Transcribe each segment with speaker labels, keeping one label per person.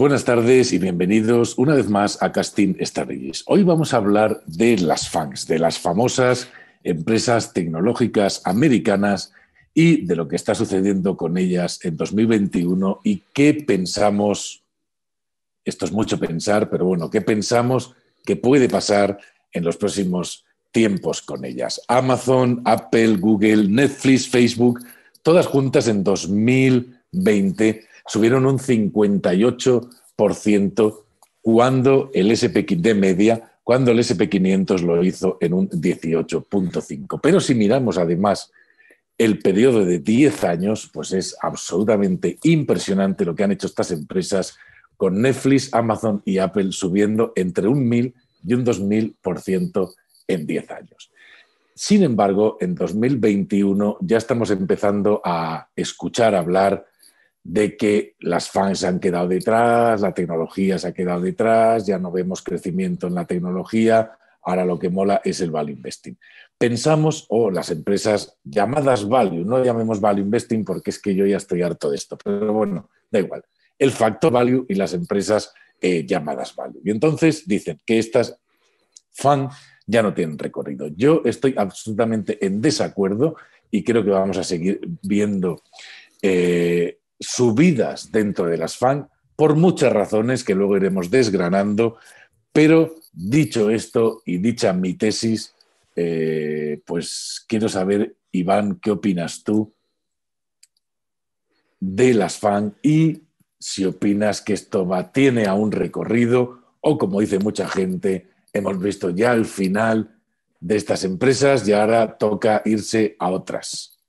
Speaker 1: buenas tardes y bienvenidos una vez más a Casting Strategies. Hoy vamos a hablar de las fans, de las famosas empresas tecnológicas americanas y de lo que está sucediendo con ellas en 2021 y qué pensamos, esto es mucho pensar, pero bueno, qué pensamos que puede pasar en los próximos tiempos con ellas. Amazon, Apple, Google, Netflix, Facebook, todas juntas en 2020 subieron un 58 cuando el SP de media, cuando el SP500 lo hizo en un 18.5. Pero si miramos además el periodo de 10 años, pues es absolutamente impresionante lo que han hecho estas empresas con Netflix, Amazon y Apple subiendo entre un 1000 y un 2000% en 10 años. Sin embargo, en 2021 ya estamos empezando a escuchar hablar de que las fans se han quedado detrás, la tecnología se ha quedado detrás, ya no vemos crecimiento en la tecnología, ahora lo que mola es el value investing. Pensamos, o las empresas llamadas value, no llamemos value investing porque es que yo ya estoy harto de esto, pero bueno, da igual, el factor value y las empresas eh, llamadas value. Y entonces dicen que estas fans ya no tienen recorrido. Yo estoy absolutamente en desacuerdo y creo que vamos a seguir viendo eh, subidas dentro de las FAN por muchas razones que luego iremos desgranando, pero dicho esto y dicha mi tesis, eh, pues quiero saber, Iván, ¿qué opinas tú de las FAN y si opinas que esto va, tiene aún recorrido o, como dice mucha gente, hemos visto ya el final de estas empresas y ahora toca irse a otras?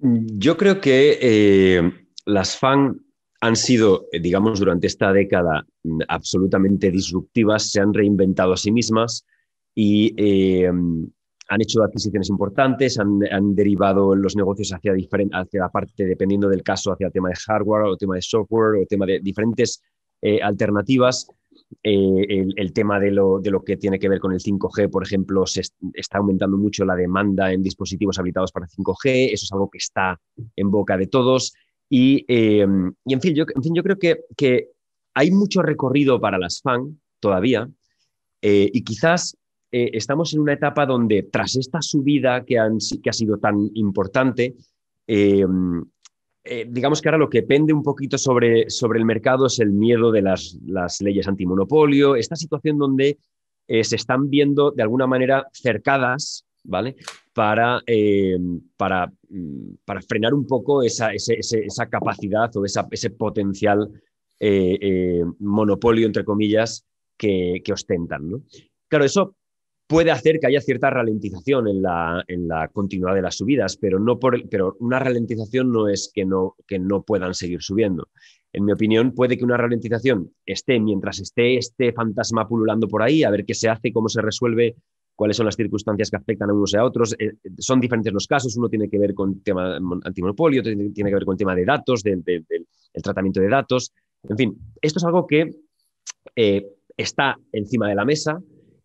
Speaker 2: Yo creo que eh, las FAN han sido, eh, digamos, durante esta década mm, absolutamente disruptivas, se han reinventado a sí mismas y eh, han hecho adquisiciones importantes, han, derivado los negocios hacia, hacia, la parte, dependiendo del caso, hacia el tema de hardware o tema de software o tema de diferentes alternativas. Eh, el, tema de lo, de lo, que tiene que ver con el 5G, por ejemplo, se está aumentando mucho la demanda en dispositivos habilitados para 5G, eso es algo que está en boca de todos. Y, em, y en, fin, yo, en fin, yo creo que, que hay mucho recorrido para las FAN todavía eh, y quizás eh, estamos en una etapa donde tras esta subida que, han, que ha sido tan importante, em, eh, digamos que ahora lo que pende un poquito sobre, sobre el mercado es el miedo de las, las leyes antimonopolio, esta situación donde eh, se están viendo de alguna manera cercadas, ¿vale? Para, eh, para, mm, para frenar un poco esa, capacidad o ese potencial monopolio, entre comillas, que, que ostentan, ¿no? Claro, eso puede hacer que haya cierta ralentización en la, continuidad de las subidas, pero, no por, pero una ralentización no es que no, que no puedan seguir subiendo. En mi opinión, puede que una ralentización esté mientras esté este fantasma pululando por ahí, a ver qué se hace, cómo se resuelve, cuáles son las circunstancias que afectan a unos y a otros. Eh, son diferentes los casos, uno tiene que ver con tema antimonopolio, otro tiene que ver con tema de datos, del tratamiento de datos. En fin, esto es algo que eh, está encima de la mesa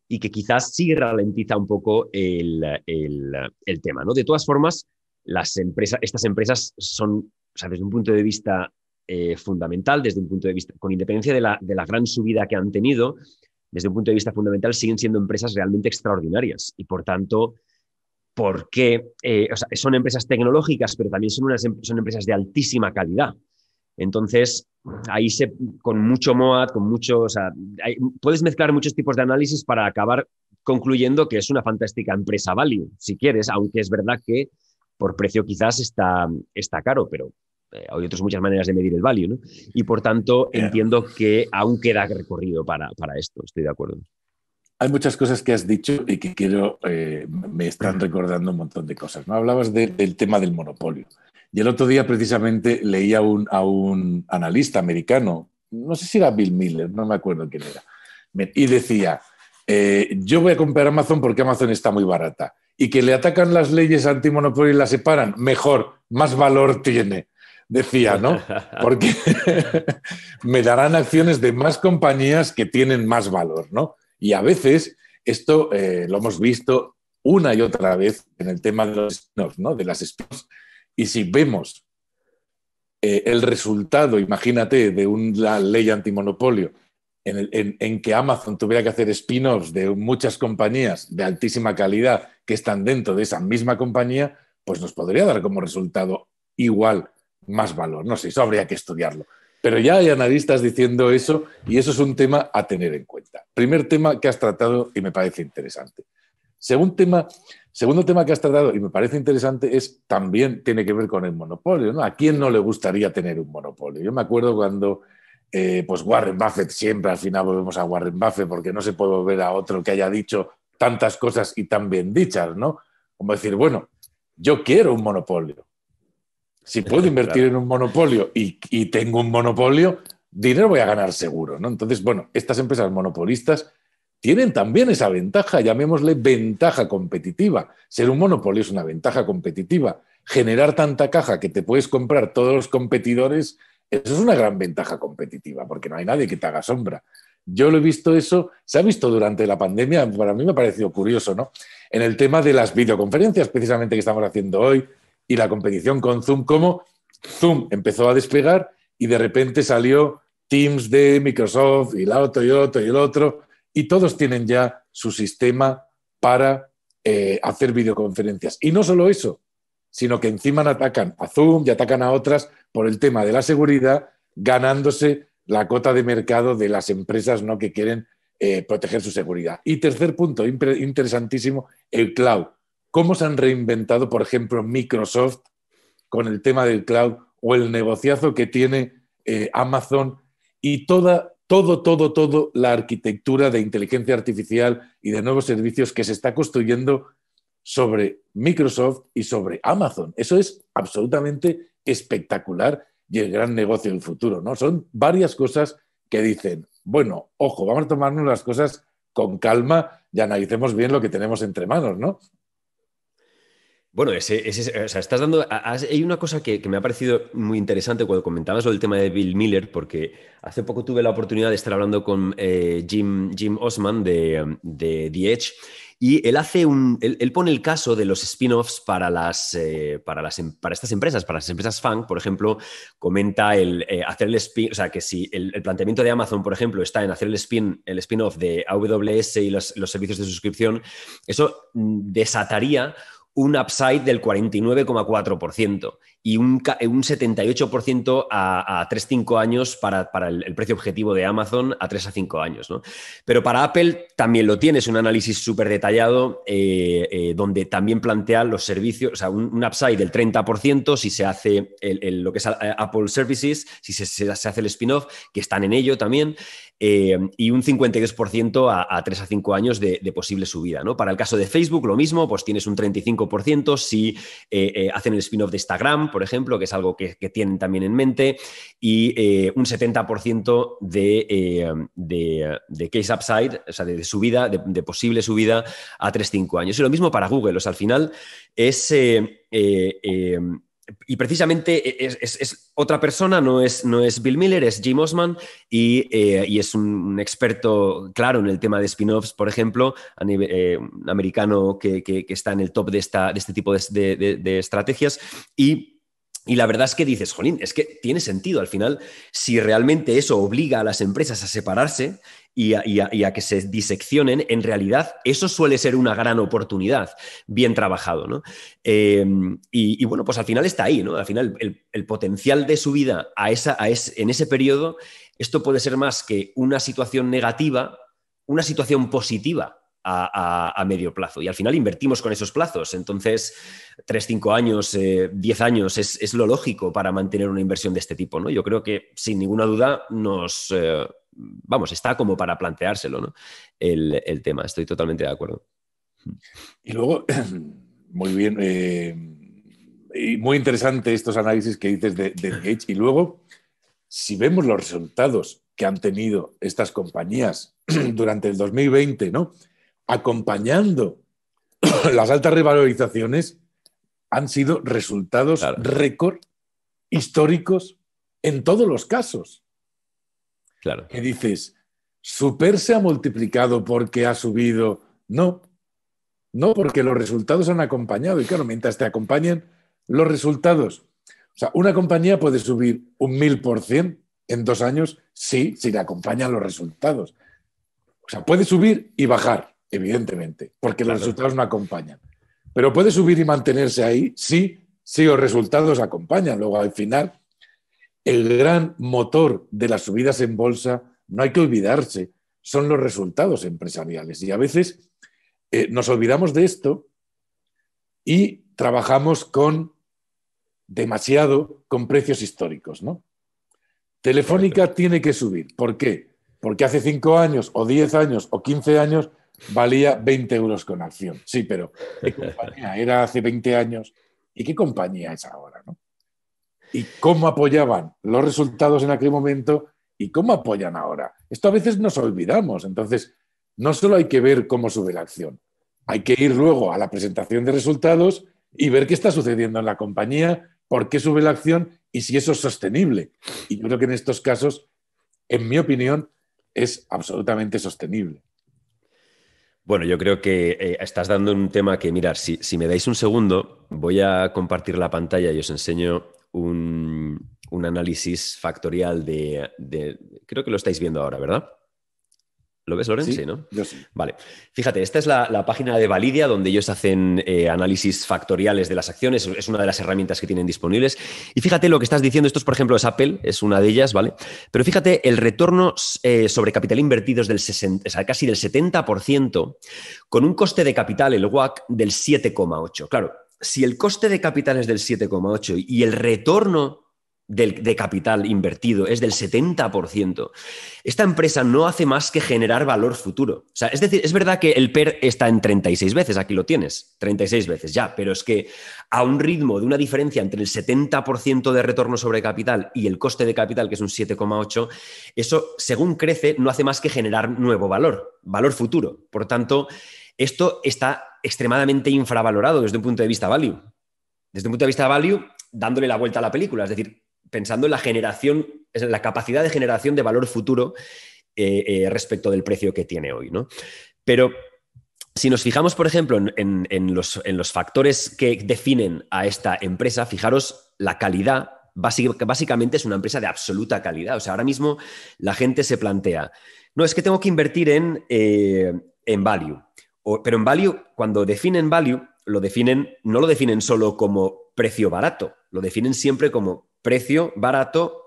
Speaker 2: y que quizás sí ralentiza un poco el, tema. ¿no? De todas formas, las empresas, estas empresas son, desde un punto de vista eh, fundamental, desde un punto de vista, con independencia de la, gran subida que han tenido, desde un punto de vista fundamental siguen siendo empresas realmente extraordinarias y por tanto porque eh, son empresas tecnológicas, pero también son, unas, em-, son empresas de altísima calidad. Entonces, ahí se, con mucho MOAD, con mucho, o sea, puedes mezclar muchos tipos de análisis para acabar concluyendo que es una fantástica empresa value, si quieres, aunque es verdad que por precio quizás está, está caro, pero eh, hay otras muchas maneras de medir el value, ¿no? Y por tanto, entiendo que aún queda recorrido para, para esto, estoy de acuerdo. Hay muchas cosas que
Speaker 1: has dicho y que quiero, eh, me están recordando un montón de cosas. ¿no? Hablabas del tema del monopolio. Y el otro día precisamente leía a un analista americano, no sé si era Bill Miller, no me acuerdo quién era, y decía, eh, yo voy a comprar Amazon porque Amazon está muy barata. Y que le atacan las leyes antimonopolio y la separan, mejor, más valor tiene, decía, ¿no? Porque me darán acciones de más compañías que tienen más valor, ¿no? Y a veces, esto eh, lo hemos visto una y otra vez en el tema de los ¿no? De las y si vemos eh, el resultado, imagínate, de una ley antimonopolio en, en que Amazon tuviera que hacer spin-offs de muchas compañías de altísima calidad que están dentro de esa misma compañía, pues nos podría dar como resultado igual más valor. No sé, eso habría que estudiarlo. Pero ya hay analistas diciendo eso y eso es un tema a tener en cuenta. Primer tema que has tratado y me parece interesante. Según tema, segundo tema que has tratado, y me parece interesante, es también tiene que ver con el monopolio. ¿no? ¿A quién no le gustaría tener un monopolio? Yo me acuerdo cuando eh, pues Warren Buffett, siempre al final volvemos a Warren Buffett, porque no se puede volver a otro que haya dicho tantas cosas y tan bien dichas, ¿no? Como decir, bueno, yo quiero un monopolio. Si puedo invertir en un monopolio y, y tengo un monopolio, dinero voy a ganar seguro, ¿no? Entonces, bueno, estas empresas monopolistas tienen también esa ventaja, llamémosle ventaja competitiva. Ser un monopolio es una ventaja competitiva. Generar tanta caja que te puedes comprar todos los competidores, eso es una gran ventaja competitiva, porque no hay nadie que te haga sombra. Yo lo he visto eso, se ha visto durante la pandemia, para mí me ha parecido curioso, ¿no? En el tema de las videoconferencias, precisamente que estamos haciendo hoy, y la competición con Zoom, cómo Zoom empezó a despegar y de repente salió Teams de Microsoft y la otro y otro y el otro y todos tienen ya su sistema para eh, hacer videoconferencias. Y no solo eso, sino que encima atacan a Zoom y atacan a otras por el tema de la seguridad, ganándose la cota de mercado de las empresas ¿no? que quieren eh, proteger su seguridad. Y tercer punto, interesantísimo, el cloud. ¿Cómo se han reinventado, por ejemplo, Microsoft con el tema del cloud o el negociazo que tiene eh, Amazon y toda todo, todo, todo la arquitectura de inteligencia artificial y de nuevos servicios que se está construyendo sobre Microsoft y sobre Amazon. Eso es absolutamente espectacular y el gran negocio del futuro, ¿no? Son varias cosas que dicen, bueno, ojo, vamos a tomarnos las cosas con calma y analicemos
Speaker 2: bien lo que tenemos entre manos, ¿no? Bueno, estás dando. hay una cosa que, me ha parecido muy interesante cuando comentabas sobre el tema de Bill Miller, porque hace poco tuve la oportunidad de estar hablando con eh, Jim, Jim Osman de, de The Edge. Y él hace un. Él, pone el caso de los spin-offs para las, eh, para las em, para estas empresas, para las empresas funk. por ejemplo, comenta eh, el spin. O sea, que si el, planteamiento de Amazon, por ejemplo, está en hacer el spin, el spin-off de AWS y los, los servicios de suscripción, eso mm, desataría un upside del 49,4% y un, 78% eh, a, a 3-5 años para, el, precio objetivo de Amazon a 3 a 5 años. ¿no? Pero para Apple también lo tienes, un análisis súper detallado eh, eh, donde también plantean los servicios, o sea, un, upside del 30% si se hace lo que es Apple Services, si se, hace el spin-off, que están en ello también, y un 52% a, 3 a 5 años de, de, posible subida. ¿no? Para el caso de Facebook, lo mismo, pues tienes un 35% si hacen el spin-off de Instagram por ejemplo, que es algo que, tienen también en mente, y eh, un 70% de, eh, de, de, case upside, o sea, de, subida, de, posible subida a 3-5 años. Y lo mismo para Google, o sea, al final es... Eh, em, y precisamente es, otra persona, no es, no es Bill Miller, es Jim Osman y, es un, experto, claro, en el tema de spin-offs, por ejemplo, americano que, está en el top de, esta, de este tipo de, de estrategias y y la verdad es que dices, Jolín, es que tiene sentido al final, si realmente eso obliga a las empresas a separarse y a, que se diseccionen, en realidad eso suele ser una gran oportunidad, bien trabajado, em, y, bueno, pues al final está ahí, ¿no? Al final el, potencial de subida a esa, a en ese periodo, esto puede ser más que una situación negativa, una situación positiva a, medio plazo. Y al final invertimos con esos plazos. Entonces, 3, 5 años, 10 eh, años es, lo lógico para mantener una inversión de este tipo. ¿no? Yo creo que sin ninguna duda nos, eh, vamos, está como para planteárselo ¿no? el, tema. Estoy totalmente de acuerdo.
Speaker 1: Y luego, muy bien, eh, muy interesante estos análisis que dices de, de Gage. Y luego, si vemos los resultados que han tenido estas compañías durante el 2020, ¿no? acompañando las altas revalorizaciones han sido resultados récord históricos en todos los casos. Claro. Que dices, Super se ha multiplicado porque ha subido. No, no, porque los resultados han acompañado. Y claro, mientras te acompañan los resultados. O sea, una compañía puede subir un mil por cien en dos años, sí, si le acompañan los resultados. O sea, puede subir y bajar evidentemente, porque los resultados no acompañan. Pero puede subir y mantenerse ahí sí, si los resultados acompañan. Luego, al final, el gran motor de las subidas en bolsa, no hay que olvidarse, son los resultados empresariales. Y a veces eh, nos olvidamos de esto y trabajamos con demasiado con precios históricos, Telefónica tiene que subir. ¿Por qué? Porque hace cinco años, o diez años, o quince años valía 20 euros con acción. Sí, pero ¿qué compañía era hace 20 años? ¿Y qué compañía es ahora? ¿Y cómo apoyaban los resultados en aquel momento y cómo apoyan ahora? Esto a veces nos olvidamos. Entonces, no solo hay que ver cómo sube la acción, hay que ir luego a la presentación de resultados y ver qué está sucediendo en la compañía, por qué sube la acción y si eso es sostenible. Y yo creo que en estos casos,
Speaker 2: en mi opinión, es absolutamente sostenible. Bueno, yo creo que eh, estás dando un tema que, mirar, si, me dais un segundo, voy a compartir la pantalla y os enseño un, un análisis factorial de, creo que lo estáis viendo ahora, ¿verdad? ¿Lo ves, Lorenzo? Sí, ¿no? Vale. Fíjate, esta es la, página de Validia donde ellos hacen eh, análisis factoriales de las acciones. Es una de las herramientas que tienen disponibles. Y fíjate lo que estás diciendo. Esto, es, por ejemplo, es Apple, es una de ellas, ¿vale? Pero fíjate, el retorno eh, sobre capital invertido es del 60, o casi del 70%, con un coste de capital, el WAC, del 7,8%. Claro, si el coste de capital es del 7,8% y el retorno de capital invertido es del 70%. Esta empresa no hace más que generar valor futuro. O sea, es decir, es verdad que el PER está en 36 veces, aquí lo tienes, 36 veces ya, pero es que a un ritmo de una diferencia entre el 70% de retorno sobre capital y el coste de capital, que es un 7,8, eso según crece no hace más que generar nuevo valor, valor futuro. Por tanto, esto está extremadamente infravalorado desde un punto de vista value. Desde un punto de vista value, dándole la vuelta a la película, es decir, pensando en la generación, en la capacidad de generación de valor futuro eh, eh, respecto del precio que tiene hoy. ¿no? Pero si nos fijamos, por ejemplo, en, los, en, los, factores que definen a esta empresa, fijaros la calidad. básicamente es una empresa de absoluta calidad. O sea, ahora mismo la gente se plantea, no, es que tengo que invertir en, eh, value. pero en value, cuando definen value, lo definen, no lo definen solo como precio barato, lo definen siempre como precio barato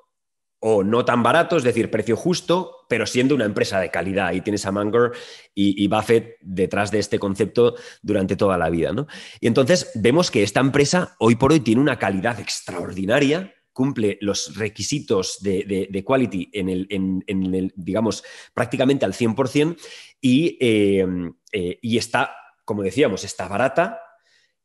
Speaker 2: o no tan barato, es decir, precio justo, pero siendo una empresa de calidad. Ahí tienes a Munger y, Buffett detrás de este concepto durante toda la vida. Y entonces vemos que esta empresa hoy por hoy tiene una calidad extraordinaria, cumple los requisitos de, quality en el, digamos, prácticamente al 100% eh, eh, y, está, como decíamos, está barata,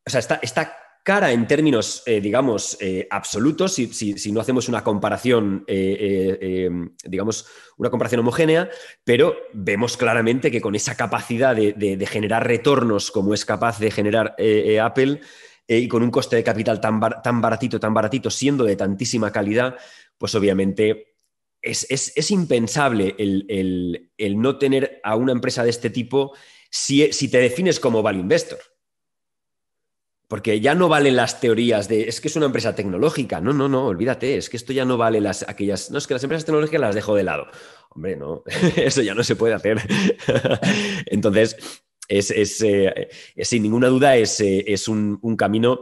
Speaker 2: o sea, está, está cara en términos, eh, digamos, eh, absolutos, si, si, no hacemos una comparación, eh, digamos, una comparación homogénea, pero vemos claramente que con esa capacidad de, generar retornos como es capaz de generar Apple y con un coste de capital tan, tan baratito, tan baratito, siendo de tantísima calidad, pues obviamente es, impensable el, no tener a una empresa de este tipo si, si, te defines como value investor. Porque ya no valen las teorías de es que es una empresa tecnológica. No, no, no, olvídate, es que esto ya no vale las aquellas. No, es que las empresas tecnológicas las dejo de lado. Hombre, no, eso ya no se puede hacer. Entonces, es, eh, sin ninguna duda, es, eh, un, camino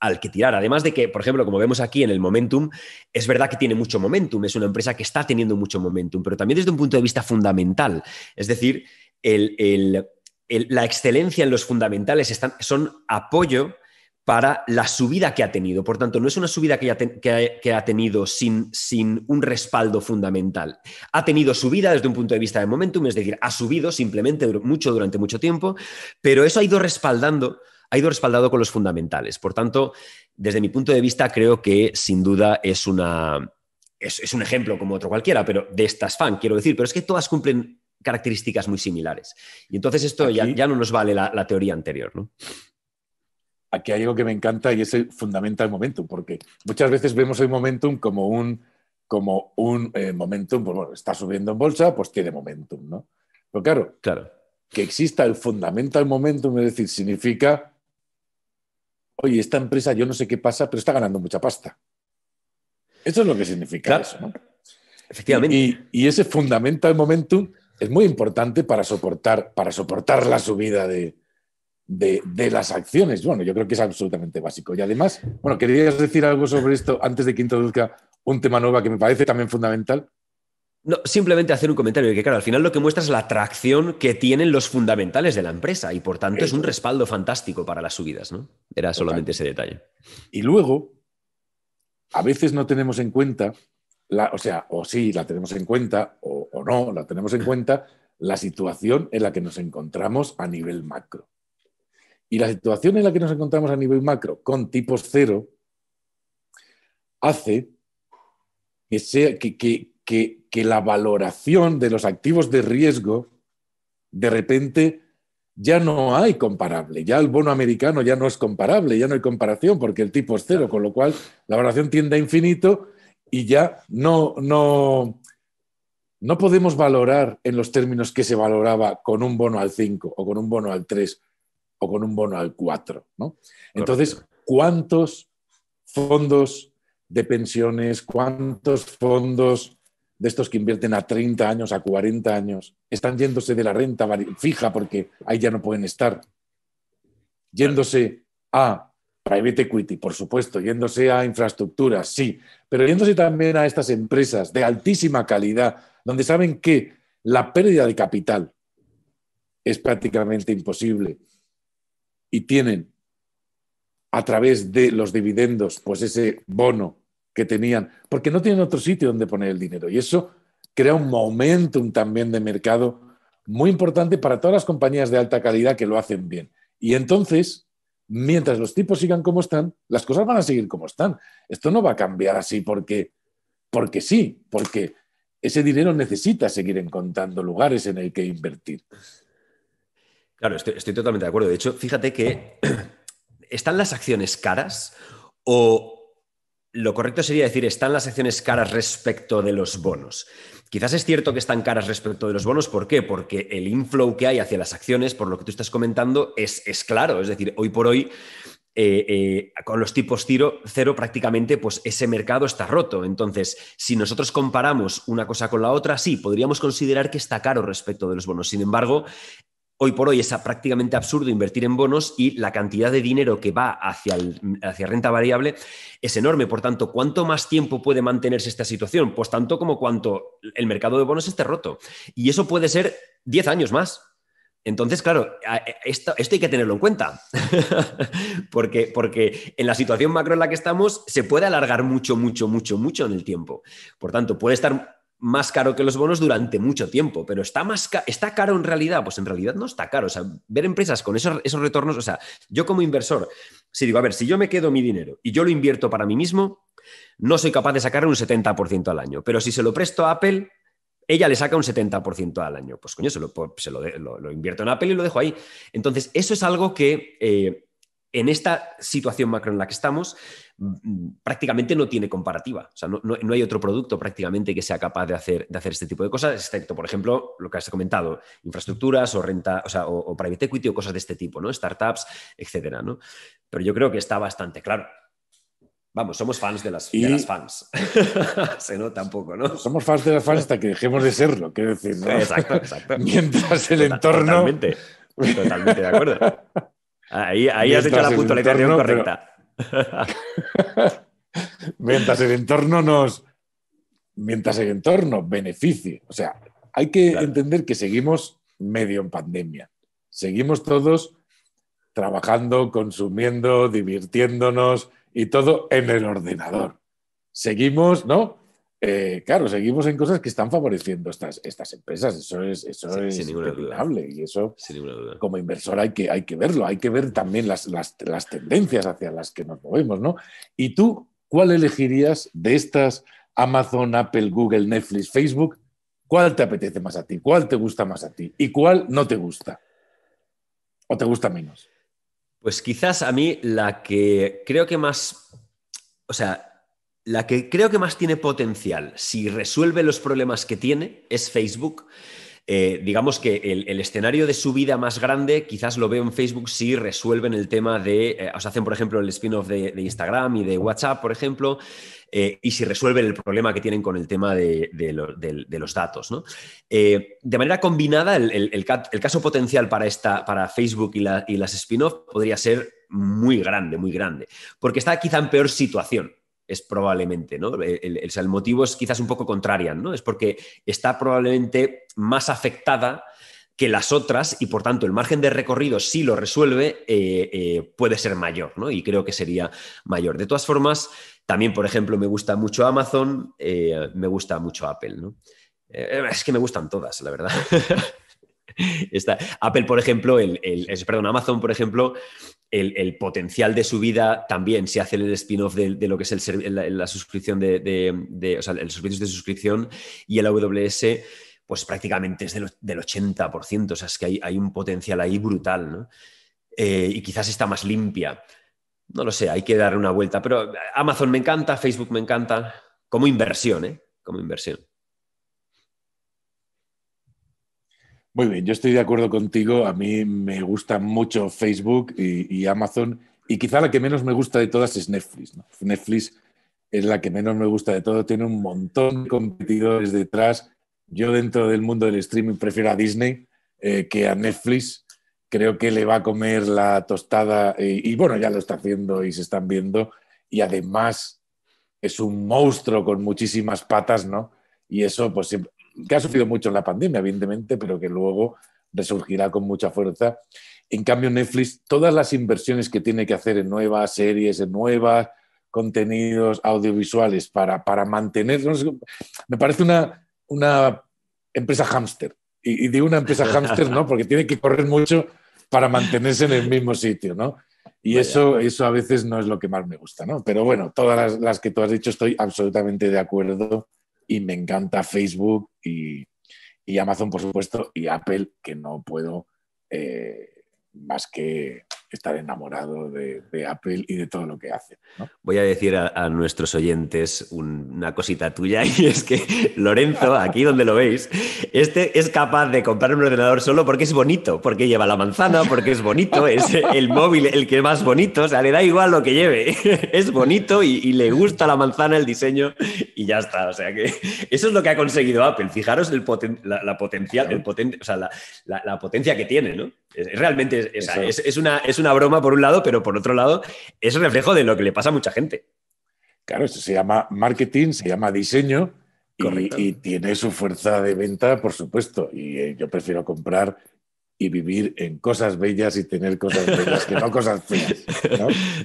Speaker 2: al que tirar. Además de que, por ejemplo, como vemos aquí en el momentum, es verdad que tiene mucho momentum, es una empresa que está teniendo mucho momentum, pero también desde un punto de vista fundamental. Es decir, el, el la excelencia en los fundamentales están, son apoyo para la subida que ha tenido. Por tanto, no es una subida que ha, ha, tenido sin, sin, un respaldo fundamental. Ha tenido subida desde un punto de vista de momentum, es decir, ha subido simplemente mucho durante mucho tiempo, pero eso ha ido respaldando, ha ido respaldado con los fundamentales. Por tanto, desde mi punto de vista, creo que sin duda es una, es, un ejemplo como otro cualquiera, pero de estas fan, quiero decir, pero es que todas cumplen características muy similares. Y entonces esto ya, no nos vale la, teoría anterior. ¿no? Aquí hay algo que me encanta y es el fundamental momentum,
Speaker 1: porque muchas veces vemos el momentum como un, como un eh, momentum, pues bueno, está subiendo en bolsa, pues tiene momentum, ¿no? Pero claro, claro, que exista el fundamental momentum, es decir, significa, oye, esta empresa yo no sé qué pasa, pero está ganando mucha pasta. Eso es lo que significa eso, Efectivamente. y, ese fundamental momentum es muy importante para soportar, para soportar la subida de, las acciones. Bueno, yo creo que es absolutamente básico. Y además, bueno, ¿querías
Speaker 2: decir algo sobre esto antes de que introduzca un tema nuevo que me parece también fundamental? No, simplemente hacer un comentario, que claro, al final lo que muestra es la atracción que tienen los fundamentales de la empresa y por tanto es un respaldo fantástico para las subidas, ¿no? Era solamente ese detalle. Y luego, a veces no tenemos en cuenta o sea, o sí, la tenemos en cuenta,
Speaker 1: o, no, la tenemos en cuenta, la situación en la que nos encontramos a nivel macro. Y la situación en la que nos encontramos a nivel macro con tipos cero hace que, sea, que, que, la valoración de los activos de riesgo de repente ya no hay comparable, ya el bono americano ya no es comparable, ya no hay comparación porque el tipo es cero, con lo cual la valoración tiende a infinito y ya no, no, no podemos valorar en los términos que se valoraba con un bono al 5 o con un bono al 3 o con un bono al 4. Entonces, ¿cuántos fondos de pensiones, cuántos fondos de estos que invierten a 30 años, a 40 años, están yéndose de la renta fija porque ahí ya no pueden estar, yéndose a private equity, por supuesto, yéndose a infraestructuras, sí, pero yéndose también a estas empresas de altísima calidad, donde saben que la pérdida de capital es prácticamente imposible y tienen a través de los dividendos, pues ese bono que tenían, porque no tienen otro sitio donde poner el dinero. Y eso crea un momentum también de mercado muy importante para todas las compañías de alta calidad que lo hacen bien. Y entonces, mientras los tipos sigan como están, las cosas van a seguir como están. Esto no va a cambiar así porque, porque sí, porque ese dinero necesita seguir encontrando lugares en el que invertir. Claro, estoy, estoy
Speaker 2: totalmente de acuerdo. De hecho, fíjate que están las acciones caras o lo correcto sería decir, están las acciones caras respecto de los bonos. Quizás es cierto que están caras respecto de los bonos, ¿por qué? Porque el inflow que hay hacia las acciones, por lo que tú estás comentando, es, claro. Es decir, hoy por hoy, eh, eh, con los tipos cero prácticamente, pues ese mercado está roto. Entonces, si nosotros comparamos una cosa con la otra, sí, podríamos considerar que está caro respecto de los bonos. Sin embargo, hoy por hoy es prácticamente absurdo invertir en bonos y la cantidad de dinero que va hacia, hacia renta variable es enorme. Por tanto, ¿cuánto más tiempo puede mantenerse esta situación? Pues tanto como cuanto el mercado de bonos esté roto. Y eso puede ser 10 años más. Entonces, claro, e, esto, esto, hay que tenerlo en cuenta, porque, porque en la situación macro en la que estamos se puede alargar mucho, mucho, mucho, mucho en el tiempo. Por tanto, puede estar más caro que los bonos durante mucho tiempo, pero está más está caro en realidad, pues en realidad no está caro, o sea, ver empresas con esos, esos retornos, o sea, yo como inversor, si digo, a ver, si yo me quedo mi dinero y yo lo invierto para mí mismo, no soy capaz de sacar un 70% al año, pero si se lo presto a Apple, ella le saca un 70% al año, pues coño, se, lo, invierto en Apple y lo dejo ahí. Entonces, eso es algo que eh, en esta situación macro en la que estamos, Mm, prácticamente no tiene comparativa. O sea, no, hay otro producto prácticamente que sea capaz de hacer, de hacer este tipo de cosas, excepto, por ejemplo, lo que has comentado, infraestructuras o renta, o, sea, o, private equity o cosas de este tipo, ¿no? Startups, etcétera, Pero yo creo que está bastante claro. Vamos, somos fans de las, fans. Se nota un poco, ¿no? Somos fans de las fans hasta que dejemos
Speaker 1: de serlo, quiero decir, ¿no? Exacto, exacto. Mientras el tota- entorno... Totalmente, totalmente de acuerdo. Ahí, has hecho la puntualización correcta. mientras el entorno nos. Mientras el entorno beneficie. O sea, hay que entender que seguimos medio en pandemia. Seguimos todos trabajando, consumiendo, divirtiéndonos y todo en el ordenador. Seguimos, ¿no? Eh, claro, seguimos en cosas que están favoreciendo estas, estas empresas. Eso es, eso es Y eso, como inversor, hay que, hay que verlo. Hay que ver también las, las, las, tendencias hacia las que nos movemos, ¿no? ¿Y tú cuál elegirías de estas Amazon, Apple, Google, Netflix, Facebook? ¿Cuál te apetece más a ti? ¿Cuál te gusta más a ti? ¿Y cuál no te gusta? ¿O te
Speaker 2: gusta menos? Pues quizás a mí la que creo que más, o sea, la que creo que más tiene potencial, si resuelve los problemas que tiene, es Facebook. Eh, digamos que el, escenario de su vida más grande quizás lo veo en Facebook si resuelven el tema de, eh, o hacen por ejemplo el spin-off de, Instagram y de WhatsApp, por ejemplo, eh, y si resuelven el problema que tienen con el tema de, los datos. de manera combinada, el, caso potencial para, esta, para Facebook y, y las spin-off podría ser muy grande, muy grande, porque está quizá en peor situación es probablemente, ¿no? El, motivo es quizás un poco contraria, ¿no? Es porque está probablemente más afectada que las otras y por tanto el margen de recorrido si lo resuelve eh, eh, puede ser mayor ¿no? y creo que sería mayor. De todas formas, también por ejemplo me gusta mucho Amazon, eh, me gusta mucho Apple. ¿no? es que me gustan todas, la verdad. Apple, por ejemplo, el, perdón, Amazon, por ejemplo, el, potencial de subida también, si hace el spin-off de, lo que es el, la, suscripción de, de, servicio de suscripción y el AWS, pues prácticamente es del, 80%, o sea, es que hay, un potencial ahí brutal, ¿no? Eh, y quizás está más limpia. No lo sé, hay que darle una vuelta, pero Amazon me encanta, Facebook me encanta, como inversión, ¿eh? Como inversión.
Speaker 1: Muy bien, yo estoy de acuerdo contigo. A mí me gusta mucho Facebook y, Amazon. Y quizá la que menos me gusta de todas es Netflix. Netflix es la que menos me gusta de todo. Tiene un montón de competidores detrás. Yo dentro del mundo del streaming prefiero a Disney eh, que a Netflix. Creo que le va a comer la tostada y, y, bueno, ya lo está haciendo y se están viendo. Y además es un monstruo con muchísimas patas, ¿no? Y eso, pues siempre, que ha sufrido mucho en la pandemia, evidentemente, pero que luego resurgirá con mucha fuerza. En cambio, Netflix, todas las inversiones que tiene que hacer en nuevas series, en nuevos contenidos audiovisuales para, para mantener, me parece una, una empresa hámster. Y, digo una empresa hámster, ¿no? Porque tiene que correr mucho para mantenerse en el mismo sitio, ¿no? Y eso, eso a veces no es lo que más me gusta, ¿no? Pero bueno, todas las, las que tú has dicho estoy absolutamente de acuerdo y me encanta Facebook y, Amazon, por supuesto, y Apple, que no puedo eh, más que estar enamorado de, Apple y de todo lo que hace.
Speaker 2: Voy a decir a, nuestros oyentes una cosita tuya y es que Lorenzo, aquí donde lo veis, este es capaz de comprar un ordenador solo porque es bonito, porque lleva la manzana, porque es bonito, es el móvil el que más bonito, o sea, le da igual lo que lleve, es bonito y, le gusta la manzana, el diseño y ya está. O sea que eso es lo que ha conseguido Apple. Fijaros la, la, potencia que tiene, ¿no? Es, realmente es, es, una una broma por un lado, pero por otro lado es reflejo de lo que le pasa a mucha gente. Claro, esto se llama marketing, se llama diseño y, tiene su fuerza de
Speaker 1: venta, por supuesto. Y eh, yo prefiero comprar y vivir en cosas bellas y tener
Speaker 2: cosas bellas que no cosas feas.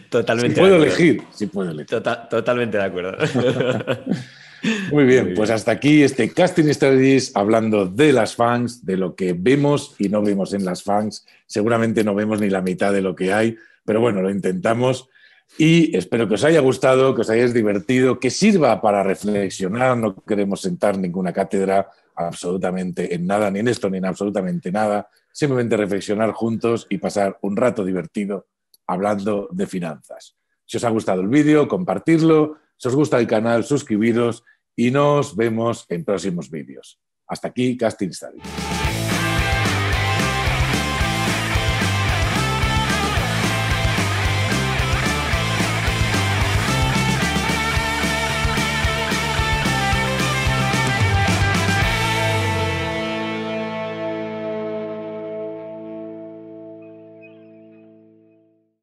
Speaker 2: Totalmente. Si puedo elegir, si puedo elegir. Tota-, totalmente de acuerdo.
Speaker 1: Muy bien, pues hasta aquí este Casting Strategies hablando de las fans, de lo que vemos y no vemos en las fans. Seguramente no vemos ni la mitad de lo que hay, pero bueno, lo intentamos y espero que os haya gustado, que os hayáis divertido, que sirva para reflexionar. No queremos sentar ninguna cátedra absolutamente en nada, ni en esto, ni en absolutamente nada. Simplemente reflexionar juntos y pasar un rato divertido hablando de finanzas. Si os ha gustado el vídeo, compartirlo. Si os gusta el canal, suscribiros y nos vemos en próximos vídeos. Hasta aquí, Casting Study.